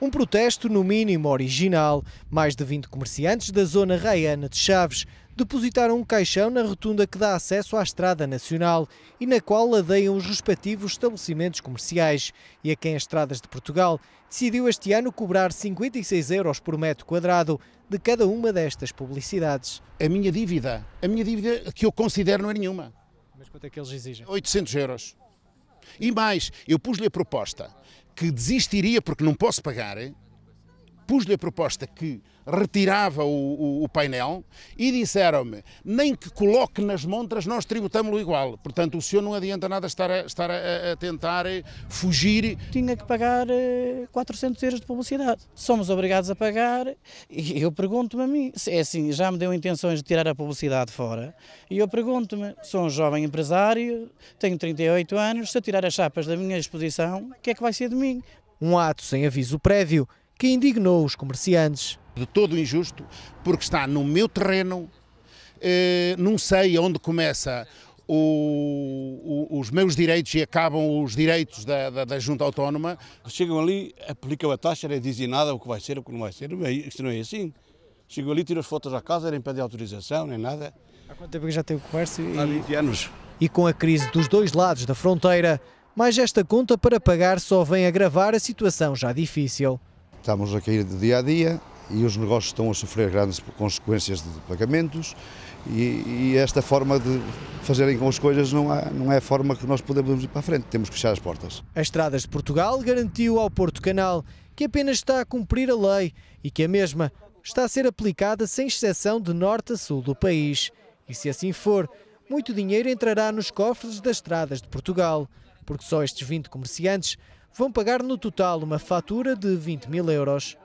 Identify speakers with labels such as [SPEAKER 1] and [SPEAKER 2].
[SPEAKER 1] Um protesto, no mínimo, original. Mais de 20 comerciantes da zona raiana de Chaves depositaram um caixão na rotunda que dá acesso à Estrada Nacional e na qual ladeiam os respectivos estabelecimentos comerciais. E a quem as Estradas de Portugal decidiu este ano cobrar 56 euros por metro quadrado de cada uma destas publicidades. A minha dívida, a minha dívida que eu considero não é nenhuma. Mas quanto é que eles exigem?
[SPEAKER 2] 800 euros. E mais, eu pus-lhe a proposta que desistiria porque não posso pagar pus lhe a proposta que retirava o, o, o painel e disseram-me: nem que coloque nas montras, nós tributamos-lo igual. Portanto, o senhor não adianta nada estar a, estar a, a tentar eh, fugir.
[SPEAKER 3] Tinha que pagar 400 eh, euros de publicidade. Somos obrigados a pagar e eu pergunto-me a mim: é assim, já me deu intenções de tirar a publicidade fora? E eu pergunto-me: sou um jovem empresário, tenho 38 anos, se eu tirar as chapas da minha exposição, o que é que vai ser de mim?
[SPEAKER 1] Um ato sem aviso prévio que indignou os comerciantes. De todo
[SPEAKER 2] injusto, porque está no meu terreno, eh, não sei onde começa o, o, os meus direitos e acabam os direitos da, da, da, Junta Autónoma. Chegam ali, aplicam a taxa, não dizem nada o que vai ser, o que não vai ser. Não é, isto não é assim. Chegam ali, tiram as fotos à casa, nem pedem autorização, nem nada.
[SPEAKER 1] Há quanto tempo que já tem o comércio? Há 20 anos. E com a crise dos dois lados da fronteira, mais esta conta para pagar só vem agravar a situação já difícil. Estamos a cair de dia a dia e os negócios
[SPEAKER 4] estão a sofrer grandes consequências de pagamentos e, e esta forma de fazerem com as coisas não, há, não é a forma que nós podemos ir para a frente, temos que fechar as portas.
[SPEAKER 1] A Estradas de Portugal garantiu ao Porto Canal que apenas está a cumprir a lei e que a mesma está a ser aplicada sem exceção de norte a sul do país. E se assim for, muito dinheiro entrará nos cofres das estradas de Portugal, porque só estes 20 comerciantes vão pagar no total uma fatura de 20 mil euros.